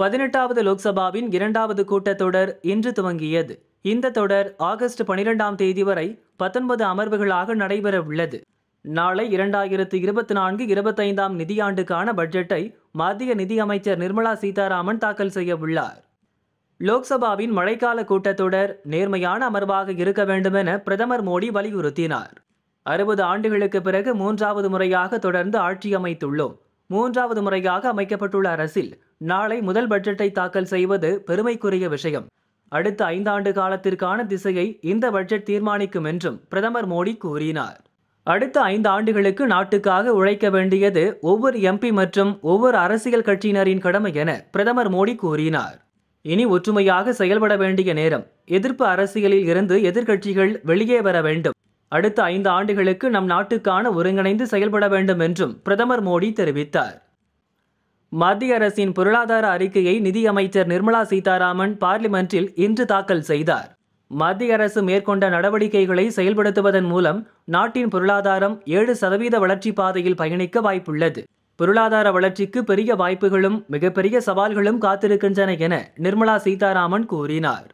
பதினெட்டாவது லோக்சபாவின் இரண்டாவது கூட்டத்தொடர் இன்று துவங்கியது இந்த தொடர் ஆகஸ்ட் பனிரெண்டாம் தேதி வரை பத்தொன்பது அமர்வுகளாக நடைபெற உள்ளது நாளை இரண்டாயிரத்து இருபத்தி நான்கு இருபத்தைந்தாம் நிதியாண்டுக்கான பட்ஜெட்டை மத்திய நிதியமைச்சர் நிர்மலா சீதாராமன் தாக்கல் செய்ய உள்ளார் லோக்சபாவின் மழைக்கால கூட்டத்தொடர் நேர்மையான அமர்வாக இருக்க வேண்டுமென பிரதமர் மோடி வலியுறுத்தினார் அறுபது ஆண்டுகளுக்கு பிறகு மூன்றாவது முறையாக தொடர்ந்து ஆட்சி அமைத்துள்ளோம் மூன்றாவது முறையாக அமைக்கப்பட்டுள்ள அரசில் நாளை முதல் பட்ஜெட்டை தாக்கல் செய்வது பெருமைக்குரிய விஷயம் அடுத்த ஐந்தாண்டு காலத்திற்கான திசையை இந்த பட்ஜெட் தீர்மானிக்கும் என்றும் பிரதமர் மோடி கூறினார் அடுத்த ஐந்து ஆண்டுகளுக்கு நாட்டுக்காக உழைக்க வேண்டியது ஒவ்வொரு எம்பி மற்றும் ஒவ்வொரு அரசியல் கட்சியினரின் கடமை என பிரதமர் மோடி கூறினார் இனி ஒற்றுமையாக செயல்பட வேண்டிய நேரம் எதிர்ப்பு அரசியலில் இருந்து எதிர்க்கட்சிகள் வெளியே வர வேண்டும் அடுத்த ஐந்து ஆண்டுகளுக்கு நம் நாட்டுக்கான ஒருங்கிணைந்து செயல்பட வேண்டும் என்றும் பிரதமர் மோடி தெரிவித்தார் மத்திய அரசின் பொருளாதார அறிக்கையை நிதியமைச்சர் நிர்மலா சீதாராமன் பார்லிமென்ட்டில் இன்று தாக்கல் செய்தார் மத்திய அரசு மேற்கொண்ட நடவடிக்கைகளை செயல்படுத்துவதன் மூலம் நாட்டின் பொருளாதாரம் ஏழு சதவீத வளர்ச்சி பாதையில் பயணிக்க வாய்ப்புள்ளது பொருளாதார வளர்ச்சிக்கு பெரிய வாய்ப்புகளும் மிகப்பெரிய சவால்களும் காத்திருக்கின்றன என நிர்மலா சீதாராமன் கூறினார்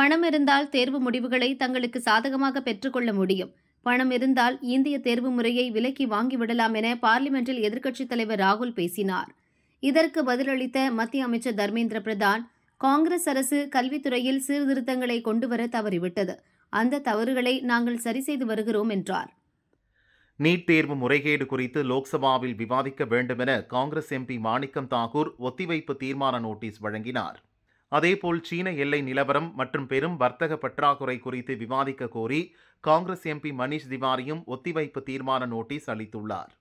பணம் இருந்தால் தேர்வு முடிவுகளை தங்களுக்கு சாதகமாக பெற்றுக்கொள்ள முடியும் பணம் இருந்தால் இந்திய தேர்வு முறையை விலக்கி வாங்கிவிடலாம் என பார்லிமெண்டில் எதிர்க்கட்சித் தலைவர் ராகுல் பேசினார் இதற்கு பதிலளித்த மத்திய அமைச்சர் தர்மேந்திர பிரதான் காங்கிரஸ் அரசு கல்வித்துறையில் சீர்திருத்தங்களை கொண்டுவர தவறிவிட்டது அந்த தவறுகளை நாங்கள் சரி செய்து வருகிறோம் என்றார் நீட் தேர்வு முறைகேடு குறித்து லோக்சபாவில் விவாதிக்க வேண்டுமென காங்கிரஸ் எம்பி மாணிக்கம் தாகூர் ஒத்திவைப்பு தீர்மான நோட்டீஸ் வழங்கினார் அதேபோல் சீன எல்லை நிலவரம் மற்றும் பெரும் வர்த்தக பற்றாக்குறை குறித்து விவாதிக்க கோரி காங்கிரஸ் எம்பி மணிஷ் திவாரியும் ஒத்திவைப்பு தீர்மான நோட்டீஸ் அளித்துள்ளார்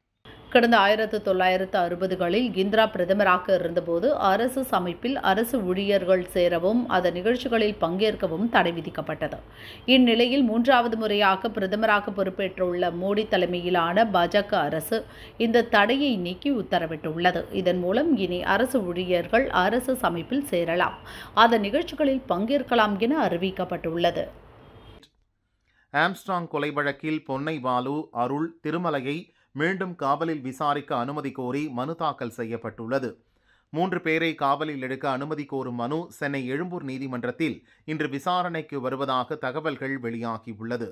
கடந்த ஆயிரத்து தொள்ளாயிரத்து அறுபதுகளில் இந்திரா பிரதமராக இருந்தபோது அரசு அமைப்பில் அரசு ஊழியர்கள் சேரவும் அதன் நிகழ்ச்சிகளில் பங்கேற்கவும் தடை விதிக்கப்பட்டது இந்நிலையில் மூன்றாவது முறையாக பிரதமராக பொறுப்பேற்றுள்ள மோடி தலைமையிலான பாஜக அரசு இந்த தடையை நீக்கி உத்தரவிட்டுள்ளது இதன் மூலம் இனி அரசு ஊழியர்கள் அரசு அமைப்பில் சேரலாம் அதன் நிகழ்ச்சிகளில் பங்கேற்கலாம் என அறிவிக்கப்பட்டுள்ளது ஆம்ஸ்ட்ராங் கொலை வழக்கில் பொன்னை பாலு அருள் திருமலையை மீண்டும் காவலில் விசாரிக்க அனுமதி கோரி மனு தாக்கல் செய்யப்பட்டுள்ளது மூன்று பேரை காவலில் எடுக்க அனுமதி கோரும் மனு சென்னை எழும்பூர் நீதிமன்றத்தில் இன்று விசாரணைக்கு வருவதாக தகவல்கள் வெளியாகியுள்ளது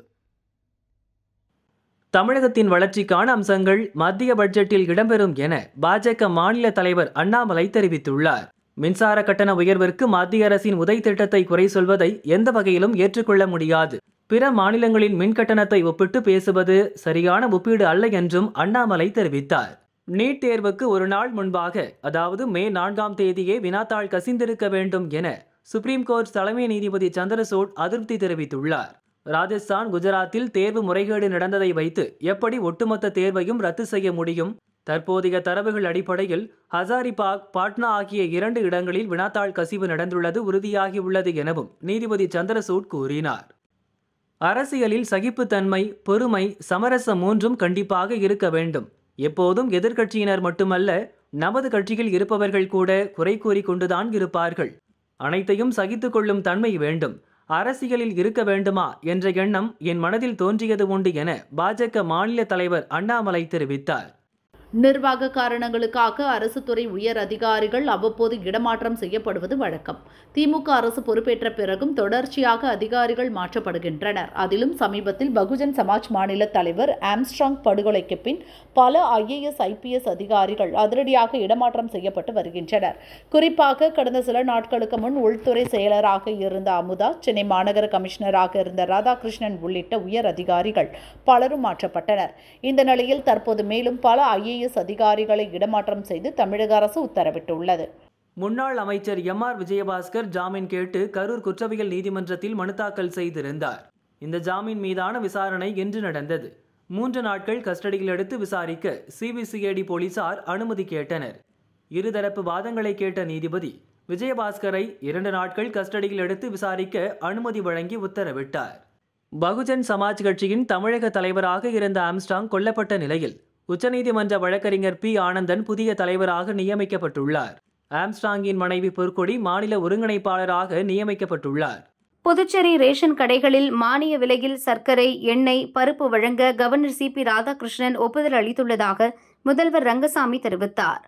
தமிழகத்தின் வளர்ச்சிக்கான அம்சங்கள் மத்திய பட்ஜெட்டில் இடம்பெறும் என பாஜக மாநில தலைவர் அண்ணாமலை தெரிவித்துள்ளார் மின்சார கட்டண உயர்விற்கு மத்திய அரசின் உதை திட்டத்தை குறை சொல்வதை எந்த வகையிலும் ஏற்றுக்கொள்ள முடியாது பிற மாநிலங்களின் மின்கட்டணத்தை ஒப்பிட்டு பேசுவது சரியான ஒப்பீடு அல்ல என்றும் அண்ணாமலை தெரிவித்தார் நீட் தேர்வுக்கு ஒரு நாள் முன்பாக அதாவது மே நான்காம் தேதியே வினாத்தாள் கசிந்திருக்க வேண்டும் என சுப்ரீம் கோர்ட் தலைமை நீதிபதி சந்திரசூட் அதிருப்தி தெரிவித்துள்ளார் ராஜஸ்தான் குஜராத்தில் தேர்வு முறைகேடு நடந்ததை வைத்து எப்படி ஒட்டுமொத்த தேர்வையும் ரத்து செய்ய முடியும் தற்போதைய தரவுகள் அடிப்படையில் ஹசாரிபாக் பாட்னா ஆகிய இரண்டு இடங்களில் வினாத்தாள் கசிவு நடந்துள்ளது உறுதியாகியுள்ளது எனவும் நீதிபதி சந்திரசூட் கூறினார் அரசியலில் சகிப்புத்தன்மை பொறுமை சமரசம் மூன்றும் கண்டிப்பாக இருக்க வேண்டும் எப்போதும் எதிர்க்கட்சியினர் மட்டுமல்ல நமது கட்சியில் இருப்பவர்கள் கூட குறை கூறி கொண்டுதான் இருப்பார்கள் அனைத்தையும் சகித்து கொள்ளும் தன்மை வேண்டும் அரசியலில் இருக்க வேண்டுமா என்ற எண்ணம் என் மனதில் தோன்றியது உண்டு என பாஜக மாநில தலைவர் அண்ணாமலை தெரிவித்தார் நிர்வாக காரணங்களுக்காக அரசு துறை உயர் அதிகாரிகள் அவ்வப்போது இடமாற்றம் செய்யப்படுவது வழக்கம் திமுக அரசு பொறுப்பேற்ற பிறகும் தொடர்ச்சியாக அதிகாரிகள் மாற்றப்படுகின்றனர் அதிலும் சமீபத்தில் பகுஜன் சமாஜ் மாநில தலைவர் ஆம்ஸ்ட்ராங் படுகொலைக்கு பின் பல ஐஏஎஸ் ஐபிஎஸ் அதிகாரிகள் அதிரடியாக இடமாற்றம் செய்யப்பட்டு வருகின்றனர் குறிப்பாக கடந்த சில நாட்களுக்கு முன் உள்துறை செயலராக இருந்த அமுதா சென்னை மாநகர கமிஷனராக இருந்த ராதாகிருஷ்ணன் உள்ளிட்ட உயர் அதிகாரிகள் பலரும் மாற்றப்பட்டனர் இந்த நிலையில் தற்போது மேலும் பல ஐஏஎஸ் ஐஏஎஸ் அதிகாரிகளை இடமாற்றம் செய்து தமிழக அரசு உத்தரவிட்டுள்ளது முன்னாள் அமைச்சர் எம் ஆர் விஜயபாஸ்கர் ஜாமீன் கேட்டு கரூர் குற்றவியல் நீதிமன்றத்தில் மனு தாக்கல் செய்திருந்தார் இந்த ஜாமீன் மீதான விசாரணை இன்று நடந்தது மூன்று நாட்கள் கஸ்டடியில் எடுத்து விசாரிக்க சிபிசிஐடி போலீசார் அனுமதி கேட்டனர் இருதரப்பு வாதங்களை கேட்ட நீதிபதி விஜயபாஸ்கரை இரண்டு நாட்கள் கஸ்டடியில் எடுத்து விசாரிக்க அனுமதி வழங்கி உத்தரவிட்டார் பகுஜன் சமாஜ் கட்சியின் தமிழக தலைவராக இருந்த ஆம்ஸ்டாங் கொல்லப்பட்ட நிலையில் உச்சநீதிமன்ற வழக்கறிஞர் பி ஆனந்தன் புதிய தலைவராக நியமிக்கப்பட்டுள்ளார் ஆம்ஸ்டாங்கின் மனைவி பொற்கொடி மாநில ஒருங்கிணைப்பாளராக நியமிக்கப்பட்டுள்ளார் புதுச்சேரி ரேஷன் கடைகளில் மானிய விலையில் சர்க்கரை எண்ணெய் பருப்பு வழங்க கவர்னர் சி பி ராதாகிருஷ்ணன் ஒப்புதல் அளித்துள்ளதாக முதல்வர் ரங்கசாமி தெரிவித்தார்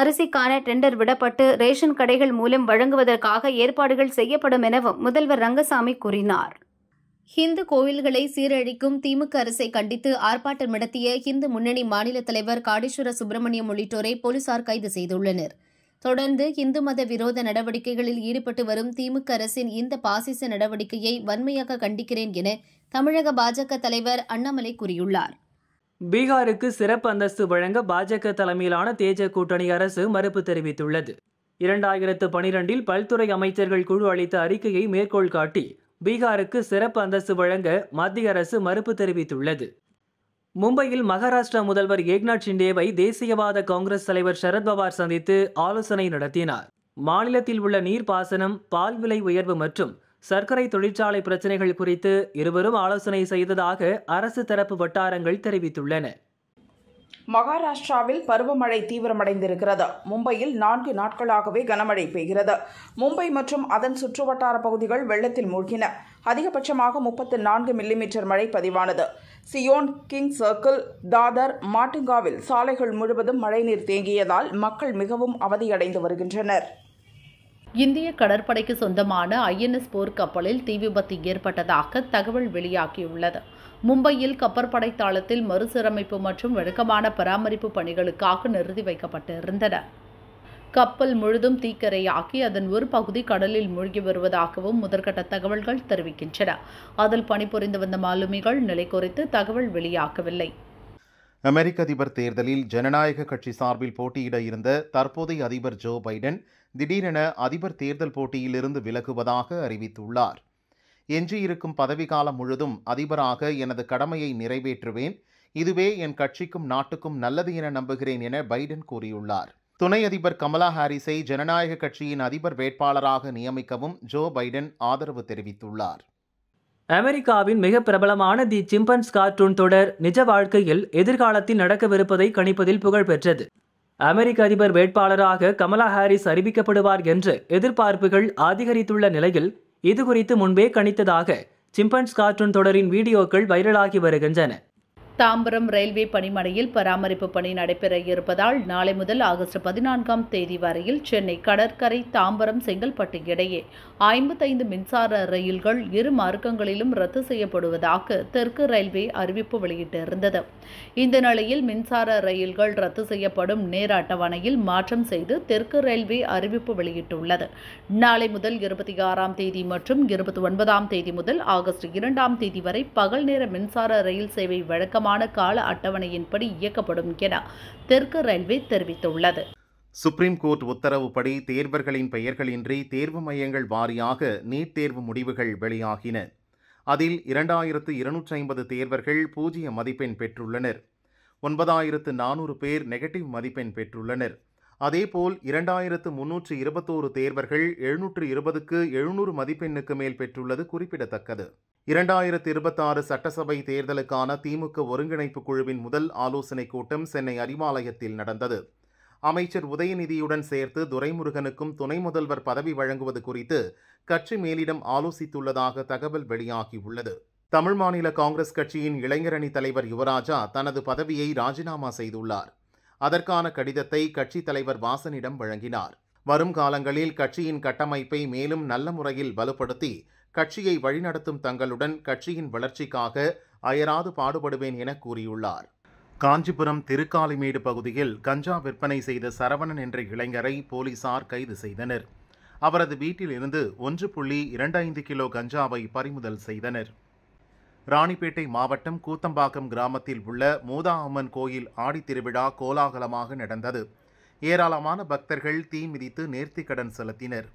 அரிசிக்கான டெண்டர் விடப்பட்டு ரேஷன் கடைகள் மூலம் வழங்குவதற்காக ஏற்பாடுகள் செய்யப்படும் எனவும் முதல்வர் ரங்கசாமி கூறினார் ஹிந்து கோயில்களை சீரழிக்கும் திமுக அரசை கண்டித்து ஆர்ப்பாட்டம் நடத்திய இந்து முன்னணி மாநில தலைவர் காடீஸ்வர சுப்பிரமணியம் உள்ளிட்டோரை போலீசார் கைது செய்துள்ளனர் தொடர்ந்து இந்து மத விரோத நடவடிக்கைகளில் ஈடுபட்டு வரும் திமுக அரசின் இந்த பாசிச நடவடிக்கையை வன்மையாக கண்டிக்கிறேன் என தமிழக பாஜக தலைவர் அண்ணாமலை கூறியுள்ளார் பீகாருக்கு சிறப்பு அந்தஸ்து வழங்க பாஜக தலைமையிலான தேஜ கூட்டணி அரசு மறுப்பு தெரிவித்துள்ளது இரண்டாயிரத்து பனிரெண்டில் பல்துறை அமைச்சர்கள் குழு அளித்த அறிக்கையை மேற்கோள் காட்டி பீகாருக்கு சிறப்பு அந்தஸ்து வழங்க மத்திய அரசு மறுப்பு தெரிவித்துள்ளது மும்பையில் மகாராஷ்டிரா முதல்வர் ஏக்நாத் ஷிண்டேவை தேசியவாத காங்கிரஸ் தலைவர் சரத்பவார் சந்தித்து ஆலோசனை நடத்தினார் மாநிலத்தில் உள்ள நீர்ப்பாசனம் பால் விலை உயர்வு மற்றும் சர்க்கரை தொழிற்சாலை பிரச்சினைகள் குறித்து இருவரும் ஆலோசனை செய்ததாக அரசு தரப்பு வட்டாரங்கள் தெரிவித்துள்ளன மகாராஷ்டிராவில் பருவமழை தீவிரமடைந்திருக்கிறது மும்பையில் நான்கு நாட்களாகவே கனமழை பெய்கிறது மும்பை மற்றும் அதன் சுற்றுவட்டார பகுதிகள் வெள்ளத்தில் மூழ்கின அதிகபட்சமாக முப்பத்து நான்கு மில்லிமீட்டர் மழை பதிவானது சியோன் கிங் சர்க்கிள் தாதர் மாட்டுங்காவில் சாலைகள் முழுவதும் மழைநீர் தேங்கியதால் மக்கள் மிகவும் அவதியடைந்து வருகின்றனர் இந்திய கடற்படைக்கு சொந்தமான ஐஎன்எஸ் போர்க் கப்பலில் தீ விபத்து ஏற்பட்டதாக தகவல் வெளியாகியுள்ளது மும்பையில் கப்பற்படை தளத்தில் மறுசீரமைப்பு மற்றும் வழக்கமான பராமரிப்பு பணிகளுக்காக நிறுத்தி வைக்கப்பட்டிருந்தன கப்பல் முழுதும் தீக்கரையாக்கி அதன் ஒரு பகுதி கடலில் மூழ்கி வருவதாகவும் முதற்கட்ட தகவல்கள் தெரிவிக்கின்றன அதில் பணிபுரிந்து வந்த மாலுமிகள் நிலை குறித்து தகவல் வெளியாகவில்லை அமெரிக்க அதிபர் தேர்தலில் ஜனநாயக கட்சி சார்பில் போட்டியிட இருந்த தற்போதைய அதிபர் ஜோ பைடன் திடீரென அதிபர் தேர்தல் போட்டியிலிருந்து விலகுவதாக அறிவித்துள்ளார் எஞ்சியிருக்கும் பதவிக்காலம் முழுதும் அதிபராக எனது கடமையை நிறைவேற்றுவேன் இதுவே என் கட்சிக்கும் நாட்டுக்கும் நல்லது என நம்புகிறேன் என பைடன் கூறியுள்ளார் துணை அதிபர் கமலா ஹாரிஸை ஜனநாயக கட்சியின் அதிபர் வேட்பாளராக நியமிக்கவும் ஜோ பைடன் ஆதரவு தெரிவித்துள்ளார் அமெரிக்காவின் மிக பிரபலமான தி சிம்பன்ஸ் கார்ட்டூன் தொடர் நிஜ வாழ்க்கையில் எதிர்காலத்தில் நடக்கவிருப்பதை கணிப்பதில் புகழ் பெற்றது அமெரிக்க அதிபர் வேட்பாளராக கமலா ஹாரிஸ் அறிவிக்கப்படுவார் என்று எதிர்பார்ப்புகள் அதிகரித்துள்ள நிலையில் இது குறித்து முன்பே கணித்ததாக சிம்பன்ஸ் கார்ட்டூன் தொடரின் வீடியோக்கள் வைரலாகி வருகின்றன தாம்பரம் ரயில்வே பணிமனையில் பராமரிப்பு பணி நடைபெற இருப்பதால் நாளை முதல் ஆகஸ்ட் பதினான்காம் தேதி வரையில் சென்னை கடற்கரை தாம்பரம் செங்கல்பட்டு இடையே ஐம்பத்தைந்து மின்சார ரயில்கள் இரு மார்க்கங்களிலும் ரத்து செய்யப்படுவதாக தெற்கு ரயில்வே அறிவிப்பு வெளியிட்டிருந்தது இந்த நிலையில் மின்சார ரயில்கள் ரத்து செய்யப்படும் நேர அட்டவணையில் மாற்றம் செய்து தெற்கு ரயில்வே அறிவிப்பு வெளியிட்டுள்ளது நாளை முதல் இருபத்தி ஆறாம் தேதி மற்றும் இருபத்தி ஒன்பதாம் தேதி முதல் ஆகஸ்ட் இரண்டாம் தேதி வரை பகல் நேர மின்சார ரயில் சேவை வழக்கமாக வழக்கமான கால அட்டவணையின்படி இயக்கப்படும் என தெற்கு ரயில்வே தெரிவித்துள்ளது சுப்ரீம் கோர்ட் உத்தரவுப்படி தேர்வர்களின் பெயர்களின்றி தேர்வு மையங்கள் வாரியாக நீட் தேர்வு முடிவுகள் வெளியாகின அதில் இரண்டாயிரத்து இருநூற்றி ஐம்பது தேர்வர்கள் பூஜ்ஜிய மதிப்பெண் பெற்றுள்ளனர் ஒன்பதாயிரத்து நானூறு பேர் நெகட்டிவ் மதிப்பெண் பெற்றுள்ளனர் அதேபோல் இரண்டாயிரத்து முன்னூற்று இருபத்தோரு தேர்வர்கள் எழுநூற்று இருபதுக்கு எழுநூறு மதிப்பெண்ணுக்கு மேல் பெற்றுள்ளது குறிப்பிடத்தக்கது இரண்டாயிரத்து இருபத்தாறு சட்டசபை தேர்தலுக்கான திமுக ஒருங்கிணைப்பு குழுவின் முதல் ஆலோசனைக் கூட்டம் சென்னை அறிவாலயத்தில் நடந்தது அமைச்சர் உதயநிதியுடன் சேர்த்து துரைமுருகனுக்கும் துணை முதல்வர் பதவி வழங்குவது குறித்து கட்சி மேலிடம் ஆலோசித்துள்ளதாக தகவல் வெளியாகியுள்ளது தமிழ் மாநில காங்கிரஸ் கட்சியின் இளைஞரணி தலைவர் யுவராஜா தனது பதவியை ராஜினாமா செய்துள்ளார் அதற்கான கடிதத்தை கட்சித் தலைவர் வாசனிடம் வழங்கினார் வரும் காலங்களில் கட்சியின் கட்டமைப்பை மேலும் நல்ல முறையில் வலுப்படுத்தி கட்சியை வழிநடத்தும் தங்களுடன் கட்சியின் வளர்ச்சிக்காக அயராது பாடுபடுவேன் என கூறியுள்ளார் காஞ்சிபுரம் திருக்காலிமேடு பகுதியில் கஞ்சா விற்பனை செய்த சரவணன் என்ற இளைஞரை போலீசார் கைது செய்தனர் அவரது வீட்டில் இருந்து ஒன்று புள்ளி இரண்டு ஐந்து கிலோ கஞ்சாவை பறிமுதல் செய்தனர் ராணிப்பேட்டை மாவட்டம் கூத்தம்பாக்கம் கிராமத்தில் உள்ள மூதா அம்மன் கோயில் ஆடித்திருவிழா கோலாகலமாக நடந்தது ஏராளமான பக்தர்கள் தீ மிதித்து நேர்த்திக்கடன் செலுத்தினர்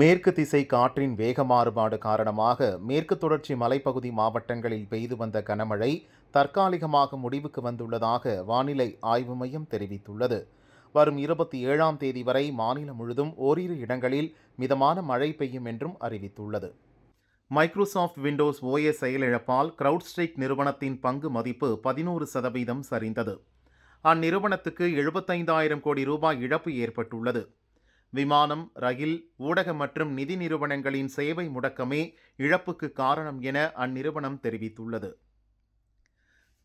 மேற்கு திசை காற்றின் வேக மாறுபாடு காரணமாக மேற்கு தொடர்ச்சி மலைப்பகுதி மாவட்டங்களில் பெய்து வந்த கனமழை தற்காலிகமாக முடிவுக்கு வந்துள்ளதாக வானிலை ஆய்வு மையம் தெரிவித்துள்ளது வரும் இருபத்தி ஏழாம் தேதி வரை மாநிலம் முழுதும் ஓரிரு இடங்களில் மிதமான மழை பெய்யும் என்றும் அறிவித்துள்ளது மைக்ரோசாஃப்ட் விண்டோஸ் ஓஎஸ் செயலிழப்பால் ஸ்ட்ரைக் நிறுவனத்தின் பங்கு மதிப்பு பதினோரு சதவீதம் சரிந்தது அந்நிறுவனத்துக்கு எழுபத்தைந்தாயிரம் கோடி ரூபாய் இழப்பு ஏற்பட்டுள்ளது விமானம் ரயில் ஊடக மற்றும் நிதி நிறுவனங்களின் சேவை முடக்கமே இழப்புக்கு காரணம் என அந்நிறுவனம் தெரிவித்துள்ளது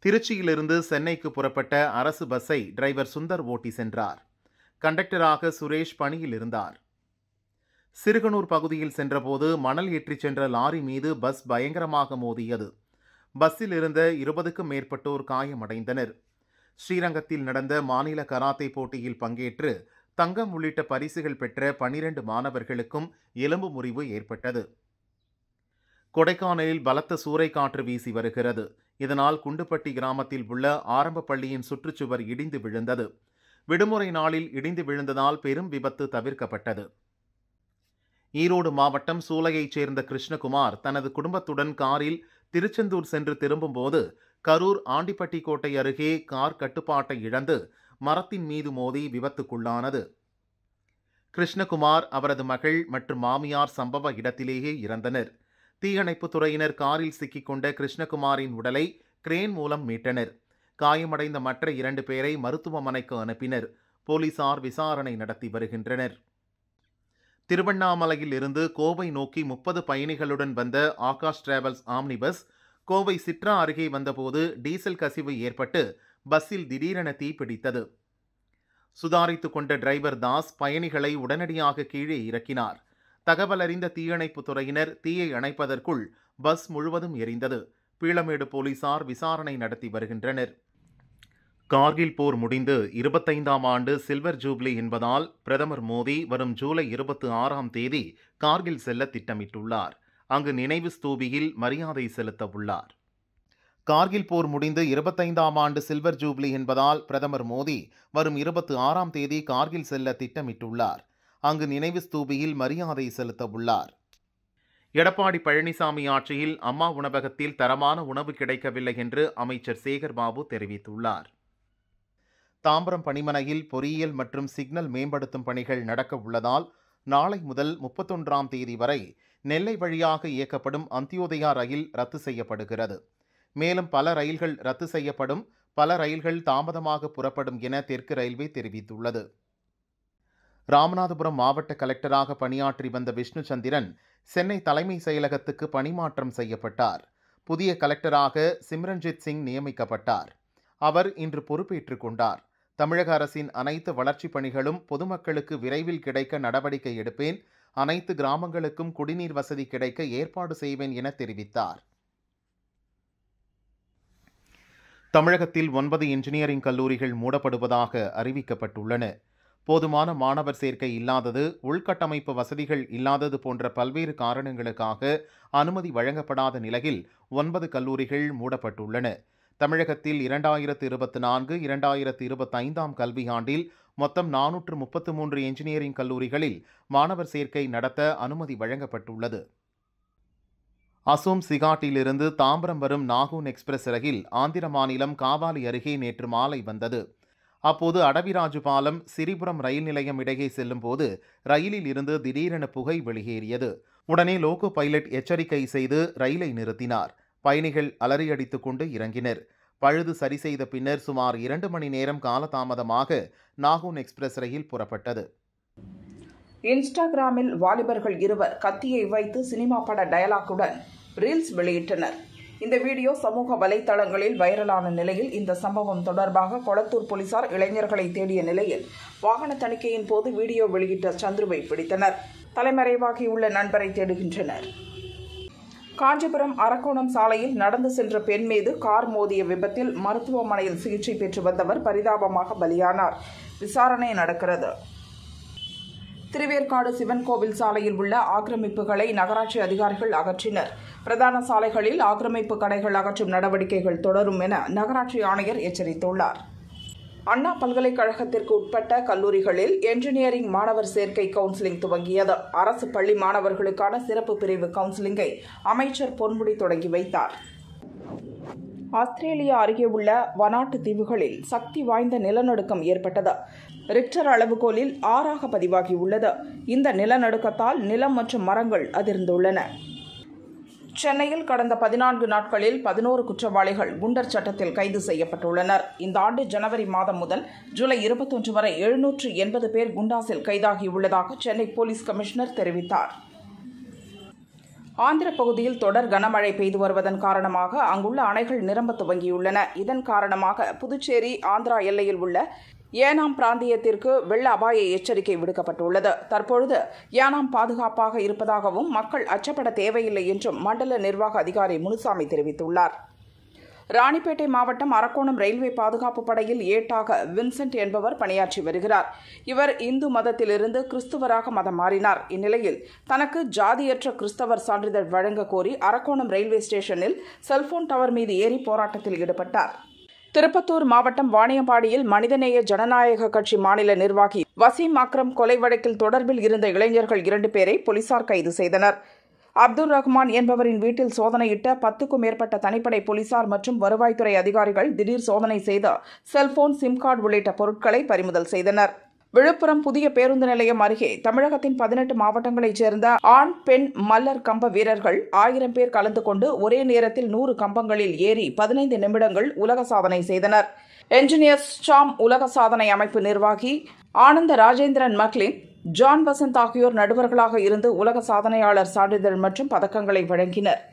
திருச்சியிலிருந்து சென்னைக்கு புறப்பட்ட அரசு பஸ்ஸை டிரைவர் சுந்தர் ஓட்டி சென்றார் கண்டக்டராக சுரேஷ் பணியில் இருந்தார் சிறுகனூர் பகுதியில் சென்றபோது மணல் ஏற்றிச் சென்ற லாரி மீது பஸ் பயங்கரமாக மோதியது பஸ்ஸில் இருந்த இருபதுக்கும் மேற்பட்டோர் காயமடைந்தனர் ஸ்ரீரங்கத்தில் நடந்த மாநில கராத்தே போட்டியில் பங்கேற்று தங்கம் உள்ளிட்ட பரிசுகள் பெற்ற பனிரெண்டு மாணவர்களுக்கும் எலும்பு முறிவு ஏற்பட்டது கொடைக்கானலில் பலத்த சூறைக்காற்று வீசி வருகிறது இதனால் குண்டுப்பட்டி கிராமத்தில் உள்ள ஆரம்ப பள்ளியின் சுற்றுச்சுவர் இடிந்து விழுந்தது விடுமுறை நாளில் இடிந்து விழுந்ததால் பெரும் விபத்து தவிர்க்கப்பட்டது ஈரோடு மாவட்டம் சூளையைச் சேர்ந்த கிருஷ்ணகுமார் தனது குடும்பத்துடன் காரில் திருச்செந்தூர் சென்று திரும்பும்போது கரூர் ஆண்டிப்பட்டிக்கோட்டை அருகே கார் கட்டுப்பாட்டை இழந்து மரத்தின் மீது மோதி விபத்துக்குள்ளானது கிருஷ்ணகுமார் அவரது மகள் மற்றும் மாமியார் சம்பவ இடத்திலேயே இறந்தனர் தீயணைப்புத் துறையினர் காரில் சிக்கிக்கொண்ட கிருஷ்ணகுமாரின் உடலை கிரேன் மூலம் மீட்டனர் காயமடைந்த மற்ற இரண்டு பேரை மருத்துவமனைக்கு அனுப்பினர் போலீசார் விசாரணை நடத்தி வருகின்றனர் திருவண்ணாமலையில் இருந்து கோவை நோக்கி முப்பது பயணிகளுடன் வந்த ஆகாஷ் டிராவல்ஸ் ஆம்னிபஸ் கோவை சிட்ரா அருகே வந்தபோது டீசல் கசிவு ஏற்பட்டு பஸ்ஸில் திடீரென தீப்பிடித்தது சுதாரித்து கொண்ட டிரைவர் தாஸ் பயணிகளை உடனடியாக கீழே இறக்கினார் தகவலறிந்த தீயணைப்பு துறையினர் தீயை அணைப்பதற்குள் பஸ் முழுவதும் எரிந்தது பீளமேடு போலீசார் விசாரணை நடத்தி வருகின்றனர் கார்கில் போர் முடிந்து இருபத்தைந்தாம் ஆண்டு சில்வர் ஜூப்ளி என்பதால் பிரதமர் மோடி வரும் ஜூலை இருபத்தி ஆறாம் தேதி கார்கில் செல்ல திட்டமிட்டுள்ளார் அங்கு நினைவு ஸ்தூபியில் மரியாதை செலுத்த உள்ளார் கார்கில் போர் முடிந்து இருபத்தைந்தாம் ஆண்டு சில்வர் ஜூப்ளி என்பதால் பிரதமர் மோடி வரும் இருபத்தி ஆறாம் தேதி கார்கில் செல்ல திட்டமிட்டுள்ளார் அங்கு நினைவு ஸ்தூபியில் மரியாதை செலுத்த உள்ளார் எடப்பாடி பழனிசாமி ஆட்சியில் அம்மா உணவகத்தில் தரமான உணவு கிடைக்கவில்லை என்று அமைச்சர் சேகர் பாபு தெரிவித்துள்ளார் தாம்பரம் பணிமனையில் பொறியியல் மற்றும் சிக்னல் மேம்படுத்தும் பணிகள் நடக்க உள்ளதால் நாளை முதல் முப்பத்தொன்றாம் தேதி வரை நெல்லை வழியாக இயக்கப்படும் அந்தியோதயா ரயில் ரத்து செய்யப்படுகிறது மேலும் பல ரயில்கள் ரத்து செய்யப்படும் பல ரயில்கள் தாமதமாக புறப்படும் என தெற்கு ரயில்வே தெரிவித்துள்ளது ராமநாதபுரம் மாவட்ட கலெக்டராக பணியாற்றி வந்த விஷ்ணு சந்திரன் சென்னை தலைமை செயலகத்துக்கு பணிமாற்றம் செய்யப்பட்டார் புதிய கலெக்டராக சிம்ரன்ஜித் சிங் நியமிக்கப்பட்டார் அவர் இன்று பொறுப்பேற்றுக் கொண்டார் தமிழக அரசின் அனைத்து வளர்ச்சிப் பணிகளும் பொதுமக்களுக்கு விரைவில் கிடைக்க நடவடிக்கை எடுப்பேன் அனைத்து கிராமங்களுக்கும் குடிநீர் வசதி கிடைக்க ஏற்பாடு செய்வேன் என தெரிவித்தார் தமிழகத்தில் ஒன்பது இன்ஜினியரிங் கல்லூரிகள் மூடப்படுவதாக அறிவிக்கப்பட்டுள்ளன போதுமான மாணவர் சேர்க்கை இல்லாதது உள்கட்டமைப்பு வசதிகள் இல்லாதது போன்ற பல்வேறு காரணங்களுக்காக அனுமதி வழங்கப்படாத நிலையில் ஒன்பது கல்லூரிகள் மூடப்பட்டுள்ளன தமிழகத்தில் இரண்டாயிரத்து இருபத்தி நான்கு இரண்டாயிரத்து இருபத்தைந்தாம் கல்வியாண்டில் மொத்தம் நானூற்று முப்பத்து மூன்று என்ஜினியரிங் கல்லூரிகளில் மாணவர் சேர்க்கை நடத்த அனுமதி வழங்கப்பட்டுள்ளது அசோம் சிகாட்டிலிருந்து தாம்பரம் வரும் நாகூன் எக்ஸ்பிரஸ் ரயில் ஆந்திர மாநிலம் காவாலி அருகே நேற்று மாலை வந்தது அப்போது அடவிராஜு பாலம் சிரிபுரம் ரயில் நிலையம் இடையே செல்லும் போது ரயிலில் இருந்து திடீரென புகை வெளியேறியது உடனே லோகோ பைலட் எச்சரிக்கை செய்து ரயிலை நிறுத்தினார் பயணிகள் அலறியடித்துக் கொண்டு இறங்கினர் பழுது சரி செய்த பின்னர் சுமார் இரண்டு மணி நேரம் காலதாமதமாக நாகூன் எக்ஸ்பிரஸ் ரயில் புறப்பட்டது இன்ஸ்டாகிராமில் வாலிபர்கள் இருவர் கத்தியை வைத்து சினிமா பட டயலாக்குடன் ரீல்ஸ் வெளியிட்டனர் இந்த வீடியோ சமூக வலைதளங்களில் வைரலான நிலையில் இந்த சம்பவம் தொடர்பாக கொளத்தூர் போலீசார் இளைஞர்களை தேடிய நிலையில் வாகன தணிக்கையின் போது வீடியோ வெளியிட்ட சந்துருவை பிடித்தனர் தலைமறைவாகியுள்ள நண்பரை தேடுகின்றனர் காஞ்சிபுரம் அரக்கோணம் சாலையில் நடந்து சென்ற பெண் மீது கார் மோதிய விபத்தில் மருத்துவமனையில் சிகிச்சை பெற்று வந்தவர் பரிதாபமாக பலியானார் விசாரணை நடக்கிறது திருவேற்காடு சிவன் கோவில் சாலையில் உள்ள ஆக்கிரமிப்புகளை நகராட்சி அதிகாரிகள் அகற்றினர் பிரதான சாலைகளில் ஆக்கிரமிப்பு கடைகள் அகற்றும் நடவடிக்கைகள் தொடரும் என நகராட்சி ஆணையர் எச்சரித்துள்ளார் அண்ணா பல்கலைக்கழகத்திற்கு உட்பட்ட கல்லூரிகளில் என்ஜினியரிங் மாணவர் சேர்க்கை கவுன்சிலிங் துவங்கியது அரசு பள்ளி மாணவர்களுக்கான சிறப்பு பிரிவு கவுன்சிலிங்கை அமைச்சர் பொன்முடி தொடங்கி வைத்தார் ஆஸ்திரேலியா அருகே உள்ள வனாட்டு தீவுகளில் சக்தி வாய்ந்த நிலநடுக்கம் ஏற்பட்டது ரிக்டர் அளவுகோலில் ஆறாக பதிவாகியுள்ளது இந்த நிலநடுக்கத்தால் நிலம் மற்றும் மரங்கள் அதிர்ந்துள்ளன சென்னையில் கடந்த பதினான்கு நாட்களில் பதினோரு குற்றவாளிகள் குண்டர் சட்டத்தில் கைது செய்யப்பட்டுள்ளனர் இந்த ஆண்டு ஜனவரி மாதம் முதல் ஜூலை இருபத்தொன்று வரை எழுநூற்று எண்பது பேர் குண்டாசில் கைதாகியுள்ளதாக சென்னை போலீஸ் கமிஷனர் தெரிவித்தார் ஆந்திர பகுதியில் தொடர் கனமழை பெய்து வருவதன் காரணமாக அங்குள்ள அணைகள் நிரம்ப துவங்கியுள்ளன இதன் காரணமாக புதுச்சேரி ஆந்திரா எல்லையில் உள்ள ஏனாம் பிராந்தியத்திற்கு வெள்ள அபாய எச்சரிக்கை விடுக்கப்பட்டுள்ளது தற்பொழுது ஏனாம் பாதுகாப்பாக இருப்பதாகவும் மக்கள் அச்சப்பட தேவையில்லை என்றும் மண்டல நிர்வாக அதிகாரி முனுசாமி தெரிவித்துள்ளார் ராணிப்பேட்டை மாவட்டம் அரக்கோணம் ரயில்வே பாதுகாப்பு படையில் ஏட்டாக வின்சென்ட் என்பவர் பணியாற்றி வருகிறார் இவர் இந்து மதத்திலிருந்து கிறிஸ்துவராக மதம் மாறினார் இந்நிலையில் தனக்கு ஜாதியற்ற கிறிஸ்தவர் சான்றிதழ் வழங்க கோரி அரக்கோணம் ரயில்வே ஸ்டேஷனில் செல்போன் டவர் மீது ஏறி போராட்டத்தில் ஈடுபட்டார் திருப்பத்தூர் மாவட்டம் வாணியம்பாடியில் மனிதநேய ஜனநாயக கட்சி மாநில நிர்வாகி வசீம் அக்ரம் கொலை வழக்கில் தொடர்பில் இருந்த இளைஞர்கள் இரண்டு பேரை போலீசார் கைது செய்தனர் அப்துல் ரஹ்மான் என்பவரின் வீட்டில் சோதனையிட்ட பத்துக்கும் மேற்பட்ட தனிப்படை போலீசார் மற்றும் வருவாய்த்துறை அதிகாரிகள் திடீர் சோதனை செய்து செல்போன் சிம் கார்டு உள்ளிட்ட பொருட்களை பறிமுதல் செய்தனர் விழுப்புரம் புதிய பேருந்து நிலையம் அருகே தமிழகத்தின் பதினெட்டு மாவட்டங்களைச் சேர்ந்த ஆண் பெண் மல்லர் கம்ப வீரர்கள் ஆயிரம் பேர் கலந்து கொண்டு ஒரே நேரத்தில் நூறு கம்பங்களில் ஏறி பதினைந்து நிமிடங்கள் உலக சாதனை செய்தனர் என்ஜினியர்ஸ் சாம் உலக சாதனை அமைப்பு நிர்வாகி ஆனந்த ராஜேந்திரன் மக்லின் ஜான் வசந்த் ஆகியோர் நடுவர்களாக இருந்து உலக சாதனையாளர் சான்றிதழ் மற்றும் பதக்கங்களை வழங்கினர்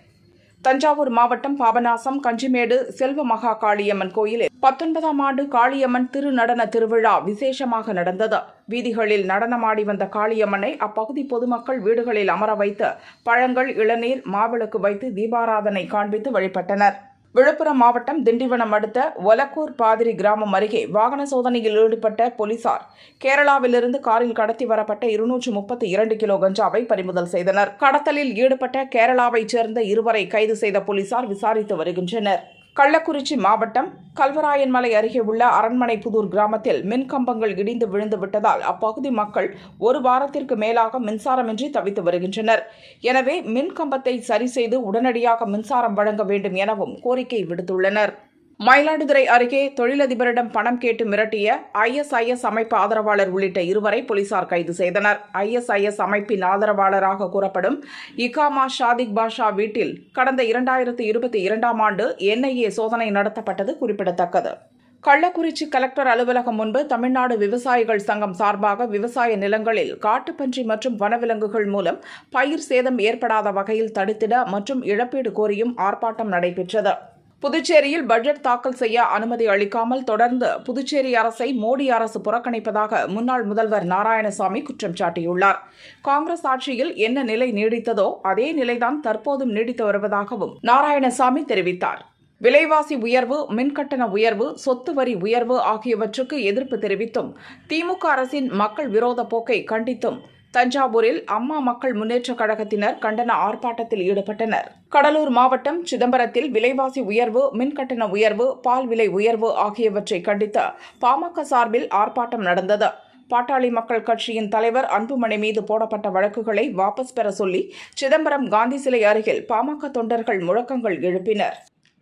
தஞ்சாவூர் மாவட்டம் பாபநாசம் கஞ்சிமேடு செல்வ மகா காளியம்மன் கோயிலில் பத்தொன்பதாம் ஆண்டு காளியம்மன் திருநடன திருவிழா விசேஷமாக நடந்தது வீதிகளில் நடனமாடி வந்த காளியம்மனை அப்பகுதி பொதுமக்கள் வீடுகளில் அமர வைத்து பழங்கள் இளநீர் மாவிளக்கு வைத்து தீபாராதனை காண்பித்து வழிபட்டனர் விழுப்புரம் மாவட்டம் திண்டிவனம் அடுத்த ஒலக்கூர் பாதிரி கிராமம் அருகே வாகன சோதனையில் ஈடுபட்ட போலீசார் கேரளாவிலிருந்து காரில் கடத்தி வரப்பட்ட இருநூற்று முப்பத்தி இரண்டு கிலோ கஞ்சாவை பறிமுதல் செய்தனர் கடத்தலில் ஈடுபட்ட கேரளாவைச் சேர்ந்த இருவரை கைது செய்த போலீசார் விசாரித்து வருகின்றனர் கள்ளக்குறிச்சி மாவட்டம் கல்வராயன்மலை அருகே உள்ள அரண்மனை புதூர் கிராமத்தில் மின் கம்பங்கள் இடிந்து விழுந்து விட்டதால் அப்பகுதி மக்கள் ஒரு வாரத்திற்கு மேலாக மின்சாரமின்றி தவித்து வருகின்றனர் எனவே மின்கம்பத்தை சரி செய்து உடனடியாக மின்சாரம் வழங்க வேண்டும் எனவும் கோரிக்கை விடுத்துள்ளனர் மயிலாடுதுறை அருகே தொழிலதிபரிடம் பணம் கேட்டு மிரட்டிய ஐஎஸ்ஐஎஸ் அமைப்பு ஆதரவாளர் உள்ளிட்ட இருவரை போலீசார் கைது செய்தனர் ஐஎஸ்ஐஎஸ் அமைப்பின் ஆதரவாளராக கூறப்படும் இகாமா ஷாதிக் பாஷா வீட்டில் கடந்த இரண்டாயிரத்து இருபத்தி இரண்டாம் ஆண்டு என்ஐஏ சோதனை நடத்தப்பட்டது குறிப்பிடத்தக்கது கள்ளக்குறிச்சி கலெக்டர் அலுவலகம் முன்பு தமிழ்நாடு விவசாயிகள் சங்கம் சார்பாக விவசாய நிலங்களில் காட்டுப்பன்றி மற்றும் வனவிலங்குகள் மூலம் பயிர் சேதம் ஏற்படாத வகையில் தடுத்திட மற்றும் இழப்பீடு கோரியும் ஆர்ப்பாட்டம் நடைபெற்றது புதுச்சேரியில் பட்ஜெட் தாக்கல் செய்ய அனுமதி அளிக்காமல் தொடர்ந்து புதுச்சேரி அரசை மோடி அரசு புறக்கணிப்பதாக முன்னாள் முதல்வர் நாராயணசாமி குற்றம் சாட்டியுள்ளார் காங்கிரஸ் ஆட்சியில் என்ன நிலை நீடித்ததோ அதே நிலைதான் தற்போதும் நீடித்து வருவதாகவும் நாராயணசாமி தெரிவித்தார் விலைவாசி உயர்வு மின்கட்டண உயர்வு சொத்து வரி உயர்வு ஆகியவற்றுக்கு எதிர்ப்பு தெரிவித்தும் திமுக அரசின் மக்கள் விரோத போக்கை கண்டித்தும் தஞ்சாவூரில் அம்மா மக்கள் முன்னேற்றக் கழகத்தினர் கண்டன ஆர்ப்பாட்டத்தில் ஈடுபட்டனர் கடலூர் மாவட்டம் சிதம்பரத்தில் விலைவாசி உயர்வு மின்கட்டண உயர்வு பால் விலை உயர்வு ஆகியவற்றை கண்டித்து பாமக சார்பில் ஆர்ப்பாட்டம் நடந்தது பாட்டாளி மக்கள் கட்சியின் தலைவர் அன்புமணி மீது போடப்பட்ட வழக்குகளை வாபஸ் பெற சொல்லி சிதம்பரம் காந்தி சிலை அருகில் பாமக தொண்டர்கள் முழக்கங்கள் எழுப்பினர்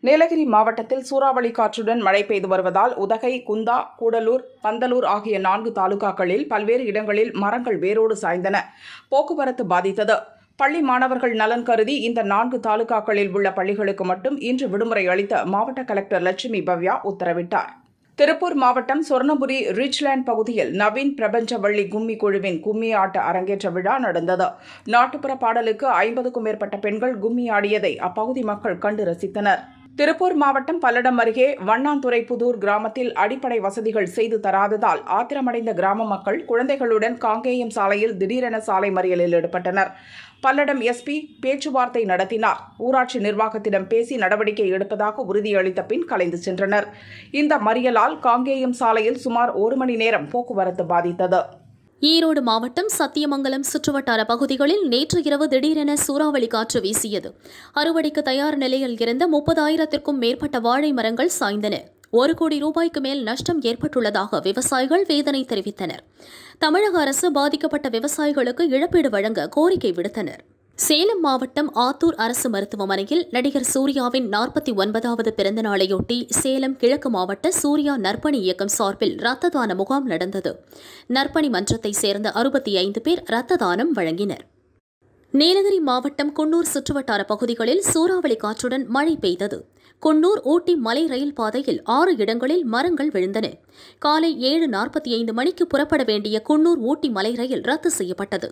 நீலகிரி மாவட்டத்தில் சூறாவளி காற்றுடன் மழை பெய்து வருவதால் உதகை குந்தா கூடலூர் பந்தலூர் ஆகிய நான்கு தாலுகாக்களில் பல்வேறு இடங்களில் மரங்கள் வேரோடு சாய்ந்தன போக்குவரத்து பாதித்தது பள்ளி மாணவர்கள் நலன் கருதி இந்த நான்கு தாலுகாக்களில் உள்ள பள்ளிகளுக்கு மட்டும் இன்று விடுமுறை அளித்த மாவட்ட கலெக்டர் லட்சுமி பவ்யா உத்தரவிட்டார் திருப்பூர் மாவட்டம் சொர்ணபுரி ரிச்லேண்ட் பகுதியில் நவீன் பிரபஞ்சவள்ளி கும்மி குழுவின் கும்மி ஆட்ட அரங்கேற்ற விழா நடந்தது நாட்டுப்புற பாடலுக்கு ஐம்பதுக்கும் மேற்பட்ட பெண்கள் கும்மி ஆடியதை அப்பகுதி மக்கள் கண்டு ரசித்தனா் திருப்பூர் மாவட்டம் பல்லடம் அருகே வண்ணாந்துறை புதூர் கிராமத்தில் அடிப்படை வசதிகள் செய்து தராததால் ஆத்திரமடைந்த கிராம மக்கள் குழந்தைகளுடன் காங்கேயம் சாலையில் திடீரென சாலை மறியலில் ஈடுபட்டனர் பல்லடம் எஸ்பி பேச்சுவார்த்தை நடத்தினார் ஊராட்சி நிர்வாகத்திடம் பேசி நடவடிக்கை எடுப்பதாக உறுதியளித்த பின் கலைந்து சென்றனர் இந்த மறியலால் காங்கேயம் சாலையில் சுமார் ஒரு மணி நேரம் போக்குவரத்து பாதித்தது ஈரோடு மாவட்டம் சத்தியமங்கலம் சுற்றுவட்டார பகுதிகளில் நேற்று இரவு திடீரென சூறாவளி காற்று வீசியது அறுவடைக்கு தயார் நிலையில் இருந்த முப்பதாயிரத்திற்கும் மேற்பட்ட வாழை மரங்கள் சாய்ந்தன ஒரு கோடி ரூபாய்க்கு மேல் நஷ்டம் ஏற்பட்டுள்ளதாக விவசாயிகள் வேதனை தெரிவித்தனர் தமிழக அரசு பாதிக்கப்பட்ட விவசாயிகளுக்கு இழப்பீடு வழங்க கோரிக்கை விடுத்தனர் சேலம் மாவட்டம் ஆத்தூர் அரசு மருத்துவமனையில் நடிகர் சூர்யாவின் நாற்பத்தி ஒன்பதாவது பிறந்த நாளையொட்டி சேலம் கிழக்கு மாவட்ட சூர்யா நற்பணி இயக்கம் சார்பில் ரத்த தான முகாம் நடந்தது நற்பணி மன்றத்தை சேர்ந்த அறுபத்தி ஐந்து பேர் ரத்த தானம் வழங்கினர் நீலகிரி மாவட்டம் குன்னூர் சுற்றுவட்டார பகுதிகளில் சூறாவளி காற்றுடன் மழை பெய்தது குன்னூர் ஊட்டி மலை ரயில் பாதையில் ஆறு இடங்களில் மரங்கள் விழுந்தன காலை ஏழு நாற்பத்தி ஐந்து மணிக்கு புறப்பட வேண்டிய குன்னூர் ஊட்டி மலை ரயில் ரத்து செய்யப்பட்டது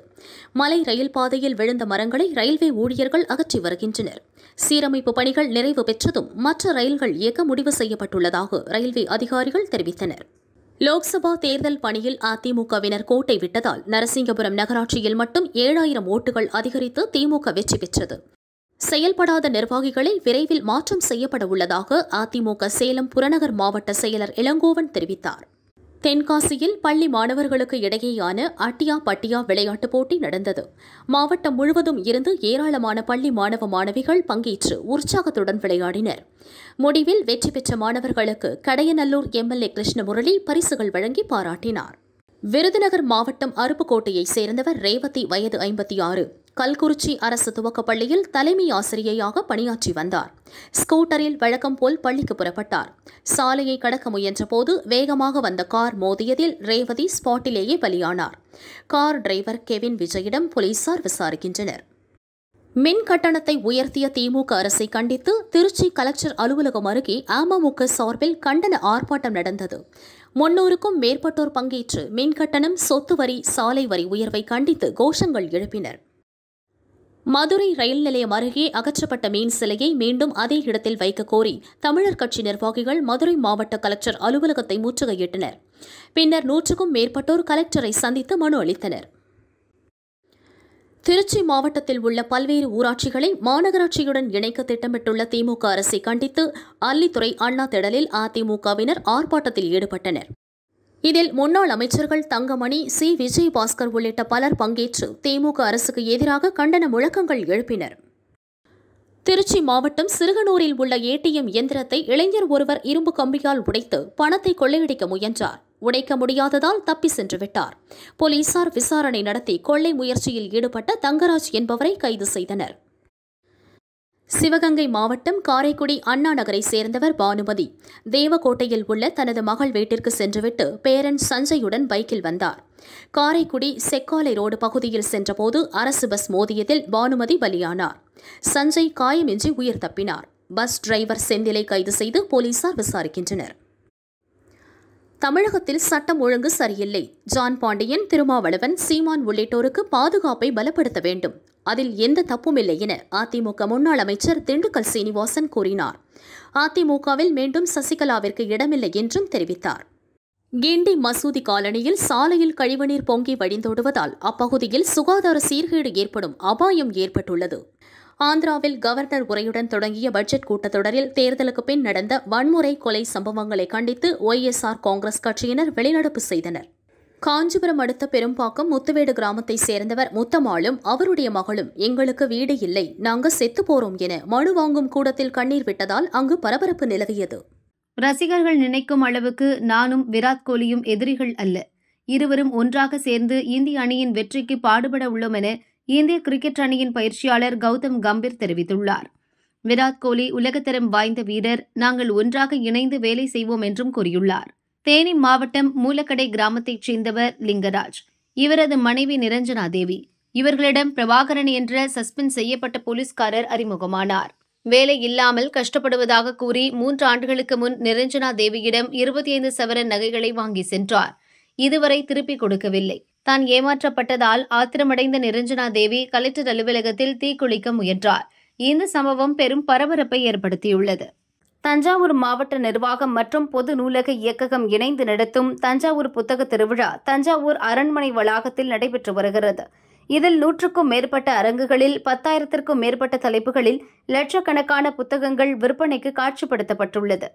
மலை ரயில் பாதையில் விழுந்த மரங்களை ரயில்வே ஊழியர்கள் அகற்றி வருகின்றனர் சீரமைப்பு பணிகள் நிறைவு பெற்றதும் மற்ற ரயில்கள் இயக்க முடிவு செய்யப்பட்டுள்ளதாக ரயில்வே அதிகாரிகள் தெரிவித்தனர் லோக்சபா தேர்தல் பணியில் அதிமுகவினர் கோட்டை விட்டதால் நரசிங்கபுரம் நகராட்சியில் மட்டும் ஏழாயிரம் ஓட்டுகள் அதிகரித்து திமுக வெற்றி பெற்றது செயல்படாத நிர்வாகிகளை விரைவில் மாற்றம் செய்யப்பட உள்ளதாக அதிமுக சேலம் புறநகர் மாவட்ட செயலர் இளங்கோவன் தெரிவித்தார் தென்காசியில் பள்ளி மாணவர்களுக்கு இடையேயான அட்டியா பட்டியா விளையாட்டுப் போட்டி நடந்தது மாவட்டம் முழுவதும் இருந்து ஏராளமான பள்ளி மாணவ மாணவிகள் பங்கேற்று உற்சாகத்துடன் விளையாடினர் முடிவில் வெற்றி பெற்ற மாணவர்களுக்கு கடையநல்லூர் எம்எல்ஏ கிருஷ்ணமுரளி பரிசுகள் வழங்கி பாராட்டினார் விருதுநகர் மாவட்டம் அருப்புக்கோட்டையைச் சேர்ந்தவர் ரேவதி வயது ஐம்பத்தி ஆறு கல்குறிச்சி அரசு துவக்கப் பள்ளியில் தலைமை ஆசிரியையாக பணியாற்றி வந்தார் ஸ்கூட்டரில் வழக்கம் போல் பள்ளிக்கு புறப்பட்டார் சாலையை கடக்க முயன்றபோது வேகமாக வந்த கார் மோதியதில் ரேவதி ஸ்பாட்டிலேயே பலியானார் கார் டிரைவர் கெவின் விஜயிடம் போலீசார் விசாரிக்கின்றனர் மின் கட்டணத்தை உயர்த்திய திமுக அரசை கண்டித்து திருச்சி கலெக்டர் அலுவலகம் அருகே அமமுக சார்பில் கண்டன ஆர்ப்பாட்டம் நடந்தது முன்னூறுக்கும் மேற்பட்டோர் பங்கேற்று மின் கட்டணம் சொத்து வரி சாலை வரி உயர்வை கண்டித்து கோஷங்கள் எழுப்பினர் மதுரை ரயில் நிலையம் அருகே அகற்றப்பட்ட மீன் சிலையை மீண்டும் அதே இடத்தில் வைக்க கோரி தமிழர் கட்சி நிர்வாகிகள் மதுரை மாவட்ட கலெக்டர் அலுவலகத்தை முற்றுகையிட்டனர் பின்னர் நூற்றுக்கும் மேற்பட்டோர் கலெக்டரை சந்தித்து மனு அளித்தனர் திருச்சி மாவட்டத்தில் உள்ள பல்வேறு ஊராட்சிகளை மாநகராட்சியுடன் இணைக்க திட்டமிட்டுள்ள திமுக அரசை கண்டித்து அல்லித்துறை அண்ணா திடலில் அதிமுகவினர் ஆர்ப்பாட்டத்தில் ஈடுபட்டனர் இதில் முன்னாள் அமைச்சர்கள் தங்கமணி சி விஜயபாஸ்கர் உள்ளிட்ட பலர் பங்கேற்று திமுக அரசுக்கு எதிராக கண்டன முழக்கங்கள் எழுப்பினர் திருச்சி மாவட்டம் சிறுகனூரில் உள்ள ஏடிஎம் இயந்திரத்தை இளைஞர் ஒருவர் இரும்பு கம்பியால் உடைத்து பணத்தை கொள்ளையடிக்க முயன்றார் உடைக்க முடியாததால் தப்பி சென்று விட்டார் போலீசார் விசாரணை நடத்தி கொள்ளை முயற்சியில் ஈடுபட்ட தங்கராஜ் என்பவரை கைது செய்தனர் சிவகங்கை மாவட்டம் காரைக்குடி அண்ணா நகரை சேர்ந்தவர் பானுமதி தேவக்கோட்டையில் உள்ள தனது மகள் வீட்டிற்கு சென்றுவிட்டு பேரன் சஞ்சயுடன் பைக்கில் வந்தார் காரைக்குடி செக்காலை ரோடு பகுதியில் சென்றபோது அரசு பஸ் மோதியதில் பானுமதி பலியானார் சஞ்சய் காயமின்றி உயிர் தப்பினார் பஸ் டிரைவர் செந்திலை கைது செய்து போலீசார் விசாரிக்கின்றனர் தமிழகத்தில் சட்டம் ஒழுங்கு சரியில்லை ஜான் பாண்டியன் திருமாவளவன் சீமான் உள்ளிட்டோருக்கு பாதுகாப்பை பலப்படுத்த வேண்டும் அதில் எந்த தப்பும் இல்லை என அதிமுக முன்னாள் அமைச்சர் திண்டுக்கல் சீனிவாசன் கூறினார் அதிமுகவில் மீண்டும் சசிகலாவிற்கு இடமில்லை என்றும் தெரிவித்தார் கிண்டி மசூதி காலனியில் சாலையில் கழிவுநீர் பொங்கி வழிந்தோடுவதால் அப்பகுதியில் சுகாதார சீர்கேடு ஏற்படும் அபாயம் ஏற்பட்டுள்ளது ஆந்திராவில் கவர்னர் உரையுடன் தொடங்கிய பட்ஜெட் கூட்டத்தொடரில் தேர்தலுக்கு பின் நடந்த வன்முறை கொலை சம்பவங்களை கண்டித்து ஒய்எஸ்ஆர் காங்கிரஸ் கட்சியினர் வெளிநடப்பு செய்தனர் காஞ்சிபுரம் அடுத்த பெரும்பாக்கம் முத்துவேடு கிராமத்தை சேர்ந்தவர் முத்தமாளும் அவருடைய மகளும் எங்களுக்கு வீடு இல்லை நாங்க செத்து போறோம் என மனு வாங்கும் கூடத்தில் கண்ணீர் விட்டதால் அங்கு பரபரப்பு நிலவியது ரசிகர்கள் நினைக்கும் அளவுக்கு நானும் விராட் கோலியும் எதிரிகள் அல்ல இருவரும் ஒன்றாக சேர்ந்து இந்திய அணியின் வெற்றிக்கு பாடுபட உள்ளோம் என இந்திய கிரிக்கெட் அணியின் பயிற்சியாளர் கௌதம் கம்பீர் தெரிவித்துள்ளார் விராட் கோலி உலகத்தரம் வாய்ந்த வீரர் நாங்கள் ஒன்றாக இணைந்து வேலை செய்வோம் என்றும் கூறியுள்ளார் தேனி மாவட்டம் மூலக்கடை கிராமத்தைச் சேர்ந்தவர் லிங்கராஜ் இவரது மனைவி நிரஞ்சனா தேவி இவர்களிடம் பிரபாகரன் என்ற சஸ்பெண்ட் செய்யப்பட்ட போலீஸ்காரர் அறிமுகமானார் வேலை இல்லாமல் கஷ்டப்படுவதாக கூறி மூன்று ஆண்டுகளுக்கு முன் நிரஞ்சனா தேவியிடம் இருபத்தி ஐந்து சவர நகைகளை வாங்கி சென்றார் இதுவரை திருப்பிக் கொடுக்கவில்லை தான் ஏமாற்றப்பட்டதால் ஆத்திரமடைந்த நிரஞ்சனா தேவி கலெக்டர் அலுவலகத்தில் தீக்குளிக்க முயன்றார் இந்த சம்பவம் பெரும் பரபரப்பை ஏற்படுத்தியுள்ளது தஞ்சாவூர் மாவட்ட நிர்வாகம் மற்றும் பொது நூலக இயக்ககம் இணைந்து நடத்தும் தஞ்சாவூர் புத்தக திருவிழா தஞ்சாவூர் அரண்மனை வளாகத்தில் நடைபெற்று வருகிறது இதில் நூற்றுக்கும் மேற்பட்ட அரங்குகளில் பத்தாயிரத்திற்கும் மேற்பட்ட தலைப்புகளில் லட்சக்கணக்கான புத்தகங்கள் விற்பனைக்கு காட்சிப்படுத்தப்பட்டுள்ளது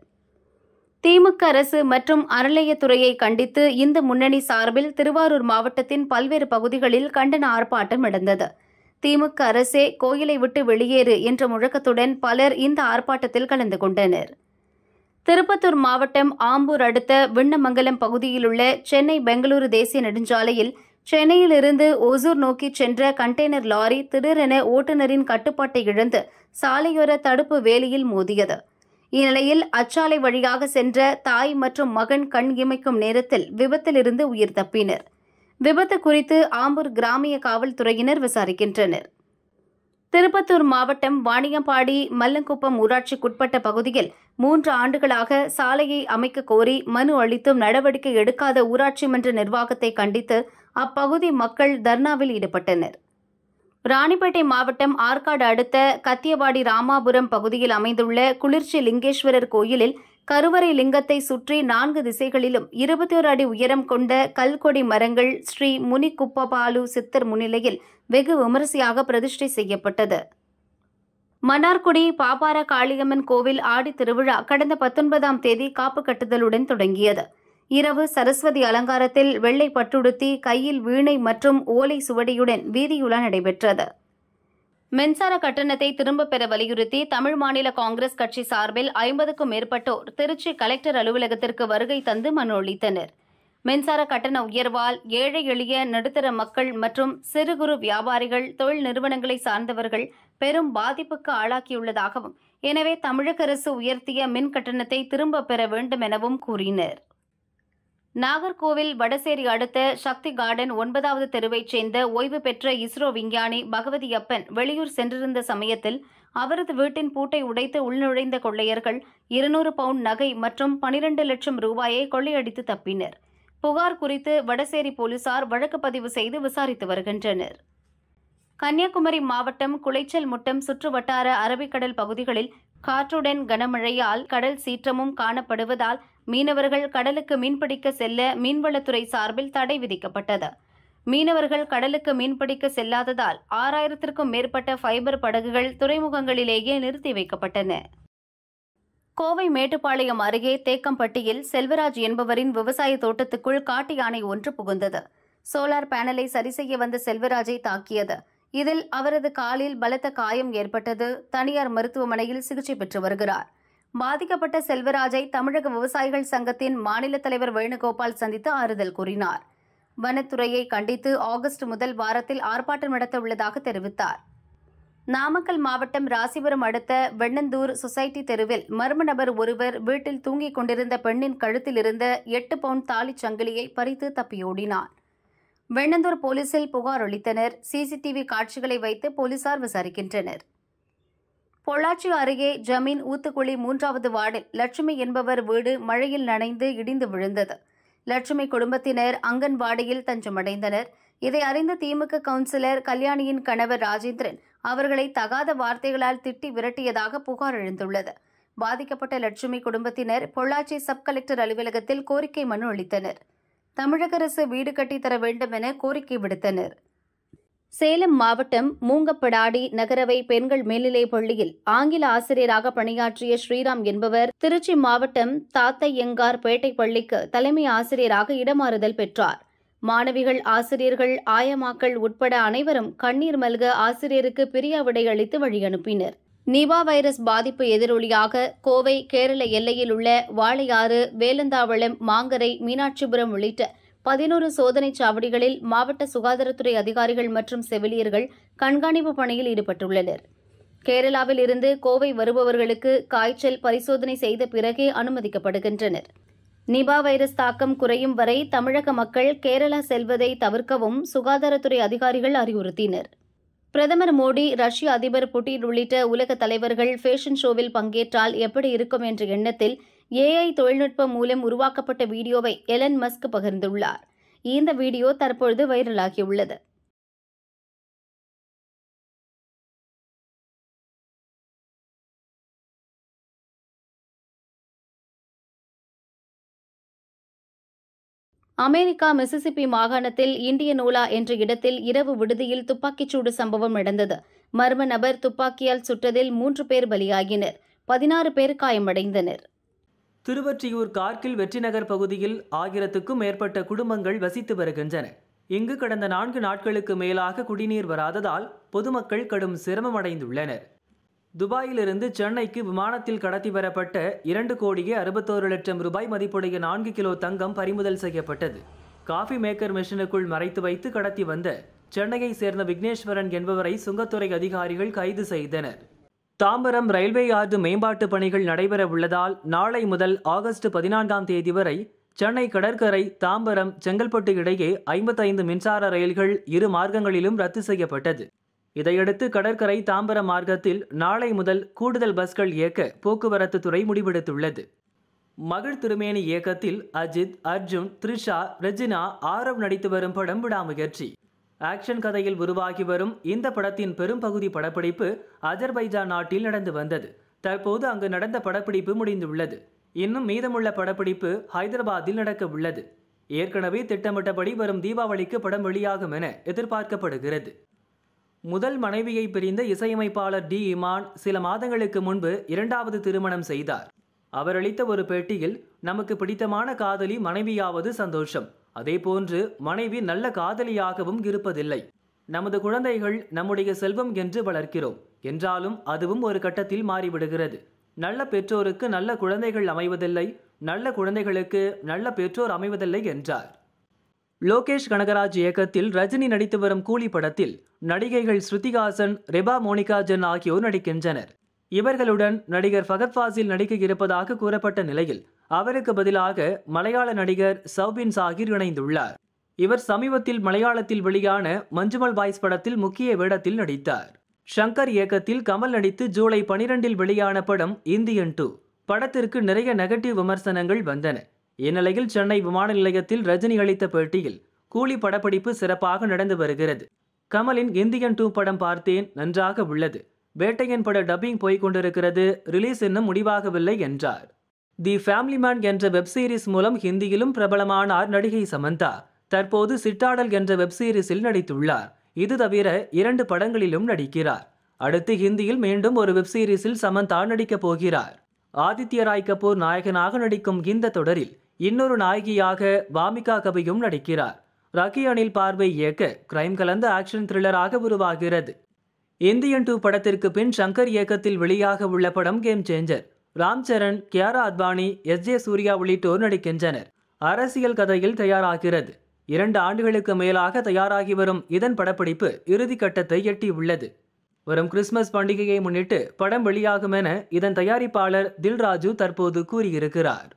திமுக அரசு மற்றும் அறநிலையத்துறையை கண்டித்து இந்து முன்னணி சார்பில் திருவாரூர் மாவட்டத்தின் பல்வேறு பகுதிகளில் கண்டன ஆர்ப்பாட்டம் நடந்தது திமுக அரசே கோயிலை விட்டு வெளியேறு என்ற முழக்கத்துடன் பலர் இந்த ஆர்ப்பாட்டத்தில் கலந்து கொண்டனர் திருப்பத்தூர் மாவட்டம் ஆம்பூர் அடுத்த விண்ணமங்கலம் பகுதியிலுள்ள சென்னை பெங்களூரு தேசிய நெடுஞ்சாலையில் சென்னையிலிருந்து ஒசூர் நோக்கி சென்ற கண்டெய்னர் லாரி திடீரென ஓட்டுநரின் கட்டுப்பாட்டை இழந்து சாலையோர தடுப்பு வேலியில் மோதியது இந்நிலையில் அச்சாலை வழியாக சென்ற தாய் மற்றும் மகன் கண் இமைக்கும் நேரத்தில் விபத்திலிருந்து உயிர் தப்பினர் விபத்து குறித்து ஆம்பூர் கிராமிய காவல்துறையினர் விசாரிக்கின்றனர் திருப்பத்தூர் மாவட்டம் வாணியம்பாடி மல்லங்குப்பம் ஊராட்சிக்குட்பட்ட பகுதியில் மூன்று ஆண்டுகளாக சாலையை அமைக்க கோரி மனு அளித்தும் நடவடிக்கை எடுக்காத ஊராட்சி மன்ற நிர்வாகத்தை கண்டித்து அப்பகுதி மக்கள் தர்ணாவில் ஈடுபட்டனர் ராணிப்பேட்டை மாவட்டம் ஆற்காடு அடுத்த கத்தியவாடி ராமாபுரம் பகுதியில் அமைந்துள்ள குளிர்ச்சி லிங்கேஸ்வரர் கோயிலில் கருவறை லிங்கத்தை சுற்றி நான்கு திசைகளிலும் இருபத்தி ஒரு அடி உயரம் கொண்ட கல்கொடி மரங்கள் ஸ்ரீ முனிகுப்பபாலு சித்தர் முன்னிலையில் வெகு விமரிசையாக பிரதிஷ்டை செய்யப்பட்டது மன்னார்குடி பாபார காளியம்மன் கோவில் ஆடி திருவிழா கடந்த பத்தொன்பதாம் தேதி காப்பு கட்டுதலுடன் தொடங்கியது இரவு சரஸ்வதி அலங்காரத்தில் வெள்ளை பட்டுடுத்தி கையில் வீணை மற்றும் ஓலை சுவடியுடன் வீதியுலா நடைபெற்றது மின்சார கட்டணத்தை திரும்பப் பெற வலியுறுத்தி தமிழ் மாநில காங்கிரஸ் கட்சி சார்பில் ஐம்பதுக்கும் மேற்பட்டோர் திருச்சி கலெக்டர் அலுவலகத்திற்கு வருகை தந்து மனு அளித்தனர் மின்சார கட்டண உயர்வால் ஏழை எளிய நடுத்தர மக்கள் மற்றும் சிறு குறு வியாபாரிகள் தொழில் நிறுவனங்களை சார்ந்தவர்கள் பெரும் பாதிப்புக்கு ஆளாக்கியுள்ளதாகவும் எனவே தமிழக அரசு உயர்த்திய மின் கட்டணத்தை திரும்பப் பெற வேண்டும் எனவும் கூறினர் நாகர்கோவில் வடசேரி அடுத்த சக்தி கார்டன் ஒன்பதாவது தெருவைச் சேர்ந்த ஓய்வு பெற்ற இஸ்ரோ விஞ்ஞானி பகவதியப்பன் வெளியூர் சென்றிருந்த சமயத்தில் அவரது வீட்டின் பூட்டை உடைத்து உள்நுழைந்த கொள்ளையர்கள் இருநூறு பவுண்ட் நகை மற்றும் பனிரெண்டு லட்சம் ரூபாயை கொள்ளையடித்து தப்பினர் புகார் குறித்து வடசேரி போலீசார் வழக்கு பதிவு செய்து விசாரித்து வருகின்றனர் கன்னியாகுமரி மாவட்டம் குளைச்சல் முட்டம் சுற்றுவட்டார அரபிக்கடல் பகுதிகளில் காற்றுடன் கனமழையால் கடல் சீற்றமும் காணப்படுவதால் மீனவர்கள் கடலுக்கு மீன்பிடிக்க செல்ல மீன்வளத்துறை சார்பில் தடை விதிக்கப்பட்டது மீனவர்கள் கடலுக்கு மீன்பிடிக்க செல்லாததால் ஆறாயிரத்திற்கும் மேற்பட்ட ஃபைபர் படகுகள் துறைமுகங்களிலேயே நிறுத்தி வைக்கப்பட்டன கோவை மேட்டுப்பாளையம் அருகே தேக்கம்பட்டியில் செல்வராஜ் என்பவரின் விவசாய தோட்டத்துக்குள் காட்டு யானை ஒன்று புகுந்தது சோலார் பேனலை சரி செய்ய வந்த செல்வராஜை தாக்கியது இதில் அவரது காலில் பலத்த காயம் ஏற்பட்டது தனியார் மருத்துவமனையில் சிகிச்சை பெற்று வருகிறார் பாதிக்கப்பட்ட செல்வராஜை தமிழக விவசாயிகள் சங்கத்தின் மாநில தலைவர் வேணுகோபால் சந்தித்து ஆறுதல் கூறினார் வனத்துறையை கண்டித்து ஆகஸ்ட் முதல் வாரத்தில் ஆர்ப்பாட்டம் நடத்த உள்ளதாக தெரிவித்தார் நாமக்கல் மாவட்டம் ராசிபுரம் அடுத்த வெண்ணந்தூர் சொசைட்டி தெருவில் மர்ம நபர் ஒருவர் வீட்டில் தூங்கிக் கொண்டிருந்த பெண்ணின் கழுத்தில் இருந்த எட்டு பவுண்ட் தாலிச் சங்கிலியை பறித்து தப்பியோடினார் வெண்ணந்தூர் போலீசில் புகார் அளித்தனர் சிசிடிவி காட்சிகளை வைத்து போலீசார் விசாரிக்கின்றனர் பொள்ளாச்சி அருகே ஜமீன் ஊத்துக்குழி மூன்றாவது வார்டில் லட்சுமி என்பவர் வீடு மழையில் நனைந்து இடிந்து விழுந்தது லட்சுமி குடும்பத்தினர் அங்கன்வாடியில் தஞ்சமடைந்தனர் இதை அறிந்த திமுக கவுன்சிலர் கல்யாணியின் கணவர் ராஜேந்திரன் அவர்களை தகாத வார்த்தைகளால் திட்டி விரட்டியதாக புகார் எழுந்துள்ளது பாதிக்கப்பட்ட லட்சுமி குடும்பத்தினர் பொள்ளாச்சி சப் கலெக்டர் அலுவலகத்தில் கோரிக்கை மனு அளித்தனர் தமிழக அரசு வீடு கட்டித்தர வேண்டும் என கோரிக்கை விடுத்தனர் சேலம் மாவட்டம் மூங்கப்படாடி நகரவை பெண்கள் மேல்நிலைப் பள்ளியில் ஆங்கில ஆசிரியராக பணியாற்றிய ஸ்ரீராம் என்பவர் திருச்சி மாவட்டம் தாத்தையங்கார் பேட்டை பள்ளிக்கு தலைமை ஆசிரியராக இடமாறுதல் பெற்றார் மாணவிகள் ஆசிரியர்கள் ஆயமாக்கள் உட்பட அனைவரும் கண்ணீர் மல்க ஆசிரியருக்கு பிரியாவிடை அளித்து வழியனுப்பினர் நிபா வைரஸ் பாதிப்பு எதிரொலியாக கோவை கேரள எல்லையில் உள்ள வாளையாறு வேலந்தாவளம் மாங்கரை மீனாட்சிபுரம் உள்ளிட்ட பதினோரு சோதனை சாவடிகளில் மாவட்ட சுகாதாரத்துறை அதிகாரிகள் மற்றும் செவிலியர்கள் கண்காணிப்பு பணியில் ஈடுபட்டுள்ளனர் கேரளாவில் இருந்து கோவை வருபவர்களுக்கு காய்ச்சல் பரிசோதனை செய்த பிறகே அனுமதிக்கப்படுகின்றனர் நிபா வைரஸ் தாக்கம் குறையும் வரை தமிழக மக்கள் கேரளா செல்வதை தவிர்க்கவும் சுகாதாரத்துறை அதிகாரிகள் அறிவுறுத்தினர் பிரதமர் மோடி ரஷ்ய அதிபர் புட்டின் உள்ளிட்ட உலக தலைவர்கள் ஃபேஷன் ஷோவில் பங்கேற்றால் எப்படி இருக்கும் என்ற எண்ணத்தில் ஏஐ தொழில்நுட்பம் மூலம் உருவாக்கப்பட்ட வீடியோவை எலன் மஸ்க் பகிர்ந்துள்ளார் இந்த வீடியோ தற்பொழுது வைரலாகியுள்ளது அமெரிக்கா மிசிசிபி மாகாணத்தில் இந்திய நூலா என்ற இடத்தில் இரவு விடுதியில் துப்பாக்கிச்சூடு சம்பவம் நடந்தது மர்ம நபர் துப்பாக்கியால் சுட்டதில் மூன்று பேர் பலியாகினர் பதினாறு பேர் காயமடைந்தனர் திருவற்றியூர் கார்கில் வெற்றிநகர் பகுதியில் ஆயிரத்துக்கும் மேற்பட்ட குடும்பங்கள் வசித்து வருகின்றன இங்கு கடந்த நான்கு நாட்களுக்கு மேலாக குடிநீர் வராததால் பொதுமக்கள் கடும் சிரமமடைந்துள்ளனர் துபாயிலிருந்து சென்னைக்கு விமானத்தில் கடத்தி வரப்பட்ட இரண்டு கோடியே அறுபத்தோரு லட்சம் ரூபாய் மதிப்புடைய நான்கு கிலோ தங்கம் பறிமுதல் செய்யப்பட்டது காஃபி மேக்கர் மிஷினுக்குள் மறைத்து வைத்து கடத்தி வந்த சென்னையை சேர்ந்த விக்னேஸ்வரன் என்பவரை சுங்கத்துறை அதிகாரிகள் கைது செய்தனர் தாம்பரம் ரயில்வே யார்டு மேம்பாட்டு பணிகள் நடைபெற உள்ளதால் நாளை முதல் ஆகஸ்ட் பதினான்காம் தேதி வரை சென்னை கடற்கரை தாம்பரம் செங்கல்பட்டு இடையே ஐம்பத்தைந்து மின்சார ரயில்கள் இரு மார்க்கங்களிலும் ரத்து செய்யப்பட்டது இதையடுத்து கடற்கரை தாம்பரம் மார்க்கத்தில் நாளை முதல் கூடுதல் பஸ்கள் இயக்க போக்குவரத்து துறை முடிவெடுத்துள்ளது மகிழ் திருமேனி இயக்கத்தில் அஜித் அர்ஜுன் த்ரிஷா ரெஜினா ஆரவ் நடித்து வரும் படம் விடாமுயற்சி ஆக்ஷன் கதையில் உருவாகி வரும் இந்த படத்தின் பெரும்பகுதி படப்பிடிப்பு அஜர்பைஜான் நாட்டில் நடந்து வந்தது தற்போது அங்கு நடந்த படப்பிடிப்பு முடிந்துள்ளது இன்னும் மீதமுள்ள படப்பிடிப்பு ஹைதராபாத்தில் நடக்க உள்ளது ஏற்கனவே திட்டமிட்டபடி வரும் தீபாவளிக்கு படம் வெளியாகும் என எதிர்பார்க்கப்படுகிறது முதல் மனைவியை பிரிந்த இசையமைப்பாளர் டி இமான் சில மாதங்களுக்கு முன்பு இரண்டாவது திருமணம் செய்தார் அவர் அளித்த ஒரு பேட்டியில் நமக்கு பிடித்தமான காதலி மனைவியாவது சந்தோஷம் அதேபோன்று மனைவி நல்ல காதலியாகவும் இருப்பதில்லை நமது குழந்தைகள் நம்முடைய செல்வம் என்று வளர்க்கிறோம் என்றாலும் அதுவும் ஒரு கட்டத்தில் மாறிவிடுகிறது நல்ல பெற்றோருக்கு நல்ல குழந்தைகள் அமைவதில்லை நல்ல குழந்தைகளுக்கு நல்ல பெற்றோர் அமைவதில்லை என்றார் லோகேஷ் கனகராஜ் இயக்கத்தில் ரஜினி நடித்து வரும் கூலி படத்தில் நடிகைகள் ஸ்ருதிகாசன் ரெபா மோனிகா ஜென் ஆகியோர் நடிக்கின்றனர் இவர்களுடன் நடிகர் ஃபகத் ஃபாசில் நடிக்க இருப்பதாக கூறப்பட்ட நிலையில் அவருக்கு பதிலாக மலையாள நடிகர் சௌபின் சாகிர் இணைந்துள்ளார் இவர் சமீபத்தில் மலையாளத்தில் வெளியான மஞ்சுமல் பாய்ஸ் படத்தில் முக்கிய வேடத்தில் நடித்தார் ஷங்கர் இயக்கத்தில் கமல் நடித்து ஜூலை பனிரெண்டில் வெளியான படம் இந்தியன் டூ படத்திற்கு நிறைய நெகட்டிவ் விமர்சனங்கள் வந்தன இந்நிலையில் சென்னை விமான நிலையத்தில் ரஜினி அளித்த பேட்டியில் கூலி படப்பிடிப்பு சிறப்பாக நடந்து வருகிறது கமலின் இந்தியன் டூ படம் பார்த்தேன் நன்றாக உள்ளது வேட்டையன் பட டப்பிங் போய்க் கொண்டிருக்கிறது ரிலீஸ் இன்னும் முடிவாகவில்லை என்றார் தி ஃபேமிலி மேன் என்ற வெப் சீரிஸ் மூலம் ஹிந்தியிலும் பிரபலமானார் நடிகை சமந்தா தற்போது சிட்டாடல் என்ற வெப் சீரிஸில் நடித்துள்ளார் இது தவிர இரண்டு படங்களிலும் நடிக்கிறார் அடுத்து ஹிந்தியில் மீண்டும் ஒரு வெப் சீரிஸில் சமந்தா நடிக்கப் போகிறார் ஆதித்ய ராய் கபூர் நாயகனாக நடிக்கும் இந்த தொடரில் இன்னொரு நாயகியாக வாமிகா கபியும் நடிக்கிறார் ரக்கி அனில் பார்வை இயக்க கிரைம் கலந்த ஆக்ஷன் த்ரில்லராக உருவாகிறது இந்தியன் டூ படத்திற்கு பின் சங்கர் இயக்கத்தில் வெளியாக உள்ள படம் Game Changer Ram Charan Kiara Advani S J Surya உள்ளிட்டோர் நடிக்கின்றனர் அரசியல் கதையில் தயாராகிறது இரண்டு ஆண்டுகளுக்கு மேலாக தயாராகி வரும் இதன் படப்பிடிப்பு இறுதிக்கட்டத்தை எட்டியுள்ளது வரும் கிறிஸ்துமஸ் பண்டிகையை முன்னிட்டு படம் வெளியாகும் என இதன் தயாரிப்பாளர் தில்ராஜு தற்போது கூறியிருக்கிறார்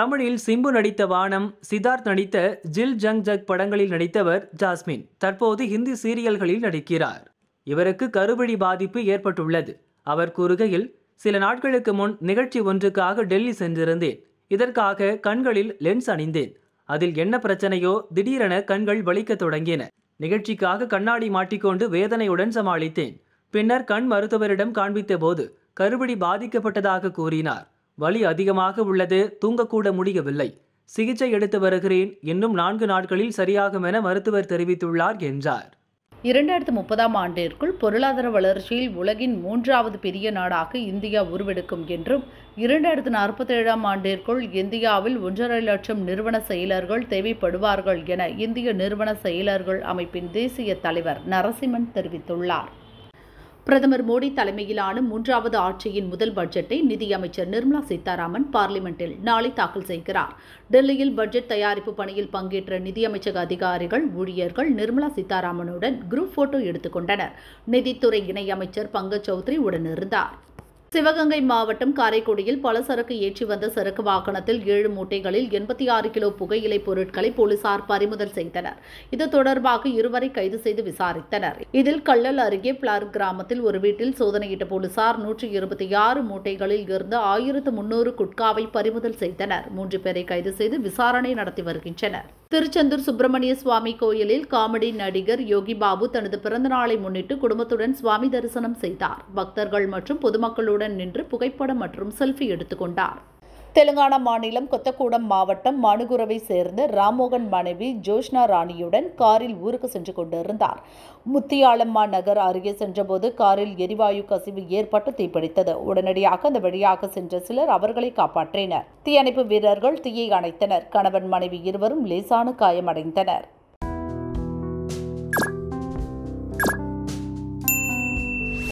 தமிழில் சிம்பு நடித்த வானம் சித்தார்த் நடித்த ஜில் ஜங் ஜக் படங்களில் நடித்தவர் ஜாஸ்மின் தற்போது ஹிந்தி சீரியல்களில் நடிக்கிறார் இவருக்கு கருவழி பாதிப்பு ஏற்பட்டுள்ளது அவர் கூறுகையில் சில நாட்களுக்கு முன் நிகழ்ச்சி ஒன்றுக்காக டெல்லி சென்றிருந்தேன் இதற்காக கண்களில் லென்ஸ் அணிந்தேன் அதில் என்ன பிரச்சனையோ திடீரென கண்கள் வலிக்க தொடங்கின நிகழ்ச்சிக்காக கண்ணாடி மாட்டிக்கொண்டு வேதனையுடன் சமாளித்தேன் பின்னர் கண் மருத்துவரிடம் காண்பித்த போது கருபடி பாதிக்கப்பட்டதாக கூறினார் வலி அதிகமாக உள்ளது தூங்கக்கூட முடியவில்லை சிகிச்சை எடுத்து வருகிறேன் இன்னும் நான்கு நாட்களில் சரியாகும் என மருத்துவர் தெரிவித்துள்ளார் என்றார் இரண்டாயிரத்து முப்பதாம் ஆண்டிற்குள் பொருளாதார வளர்ச்சியில் உலகின் மூன்றாவது பெரிய நாடாக இந்தியா உருவெடுக்கும் என்றும் இரண்டாயிரத்து நாற்பத்தேழாம் ஆண்டிற்குள் இந்தியாவில் ஒன்றரை லட்சம் நிறுவன செயலர்கள் தேவைப்படுவார்கள் என இந்திய நிறுவன செயலர்கள் அமைப்பின் தேசிய தலைவர் நரசிம்மன் தெரிவித்துள்ளார் பிரதமர் மோடி தலைமையிலான மூன்றாவது ஆட்சியின் முதல் பட்ஜெட்டை நிதியமைச்சர் நிர்மலா சீதாராமன் பார்லிமெண்டில் நாளை தாக்கல் செய்கிறார் டெல்லியில் பட்ஜெட் தயாரிப்பு பணியில் பங்கேற்ற நிதியமைச்சக அதிகாரிகள் ஊழியர்கள் நிர்மலா சீதாராமனுடன் குரூப் போட்டோ எடுத்துக்கொண்டனர் நிதித்துறை இணையமைச்சர் பங்கஜ் சௌத்ரி உடனிருந்தார் சிவகங்கை மாவட்டம் காரைக்குடியில் பல சரக்கு ஏற்றி வந்த சரக்கு வாகனத்தில் ஏழு மூட்டைகளில் எண்பத்தி ஆறு கிலோ புகையிலை பொருட்களை போலீசார் பறிமுதல் செய்தனர் இது தொடர்பாக இருவரை கைது செய்து விசாரித்தனர் இதில் கள்ளல் அருகே பிளார் கிராமத்தில் ஒரு வீட்டில் சோதனையிட்ட போலீசார் நூற்றி இருபத்தி ஆறு மூட்டைகளில் இருந்து ஆயிரத்து முன்னூறு குட்காவை பறிமுதல் செய்தனர் மூன்று பேரை கைது செய்து விசாரணை நடத்தி வருகின்றனர் திருச்செந்தூர் சுப்பிரமணிய சுவாமி கோயிலில் காமெடி நடிகர் யோகி பாபு தனது பிறந்தநாளை முன்னிட்டு குடும்பத்துடன் சுவாமி தரிசனம் செய்தார் பக்தர்கள் மற்றும் பொதுமக்களுடன் நின்று புகைப்படம் மற்றும் செல்ஃபி எடுத்துக்கொண்டார் தெலுங்கானா மாநிலம் கொத்தக்கூடம் மாவட்டம் மனுகுரவை சேர்ந்த ராமோகன் மனைவி ஜோஷ்னா ராணியுடன் காரில் ஊருக்கு சென்று கொண்டிருந்தார் முத்தியாலம்மா நகர் அருகே சென்றபோது காரில் எரிவாயு கசிவு ஏற்பட்டு தீப்பிடித்தது உடனடியாக அந்த வழியாக சென்ற சிலர் அவர்களை காப்பாற்றினர் தீயணைப்பு வீரர்கள் தீயை அணைத்தனர் கணவன் மனைவி இருவரும் லேசான காயமடைந்தனர்